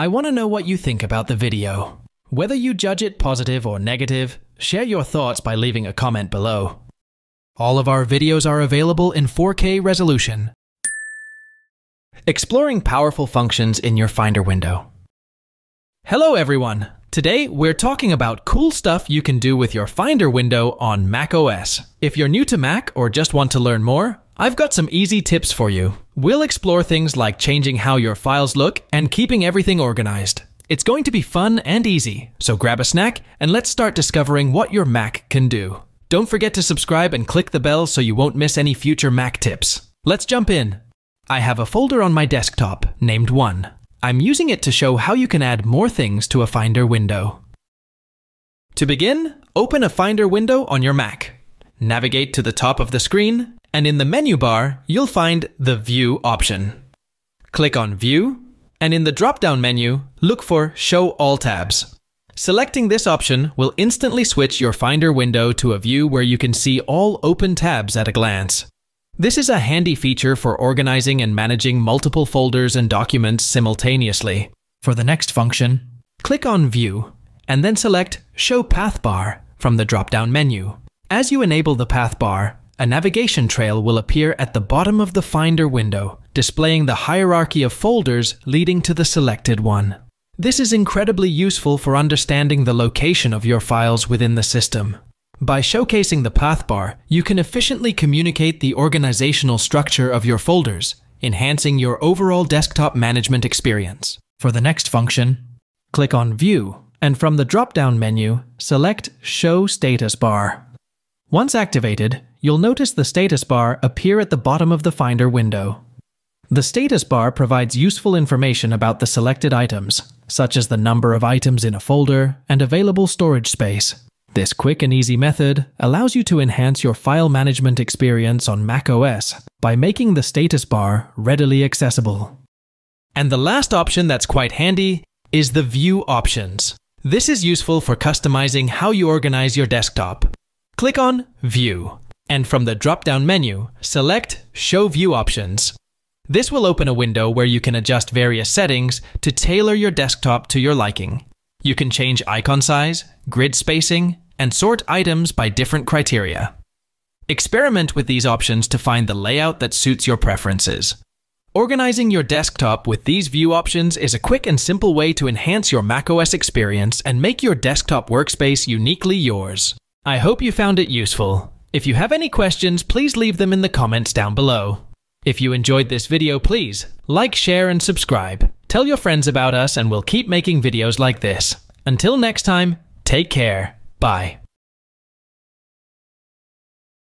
I want to know what you think about the video. Whether you judge it positive or negative, share your thoughts by leaving a comment below. All of our videos are available in 4K resolution. Exploring powerful functions in your Finder window. Hello everyone! Today, we're talking about cool stuff you can do with your Finder window on macOS. If you're new to Mac or just want to learn more, I've got some easy tips for you. We'll explore things like changing how your files look and keeping everything organized. It's going to be fun and easy, so grab a snack and let's start discovering what your Mac can do. Don't forget to subscribe and click the bell so you won't miss any future Mac tips. Let's jump in. I have a folder on my desktop named 1. I'm using it to show how you can add more things to a Finder window. To begin, open a Finder window on your Mac. Navigate to the top of the screen and in the menu bar, you'll find the View option. Click on View, and in the drop-down menu, look for Show All Tabs. Selecting this option will instantly switch your Finder window to a view where you can see all open tabs at a glance. This is a handy feature for organizing and managing multiple folders and documents simultaneously. For the next function, click on View, and then select Show Path Bar from the drop-down menu. As you enable the path bar, a navigation trail will appear at the bottom of the Finder window, displaying the hierarchy of folders leading to the selected one. This is incredibly useful for understanding the location of your files within the system. By showcasing the path bar, you can efficiently communicate the organizational structure of your folders, enhancing your overall desktop management experience. For the next function, click on View, and from the drop-down menu, select Show Status Bar. Once activated, you'll notice the status bar appear at the bottom of the Finder window. The status bar provides useful information about the selected items, such as the number of items in a folder and available storage space. This quick and easy method allows you to enhance your file management experience on macOS by making the status bar readily accessible. And the last option that's quite handy is the View options. This is useful for customizing how you organize your desktop. Click on View and from the drop-down menu, select Show View Options. This will open a window where you can adjust various settings to tailor your desktop to your liking. You can change icon size, grid spacing, and sort items by different criteria. Experiment with these options to find the layout that suits your preferences. Organizing your desktop with these view options is a quick and simple way to enhance your macOS experience and make your desktop workspace uniquely yours. I hope you found it useful. If you have any questions, please leave them in the comments down below. If you enjoyed this video, please like, share, and subscribe. Tell your friends about us and we'll keep making videos like this. Until next time, take care. Bye.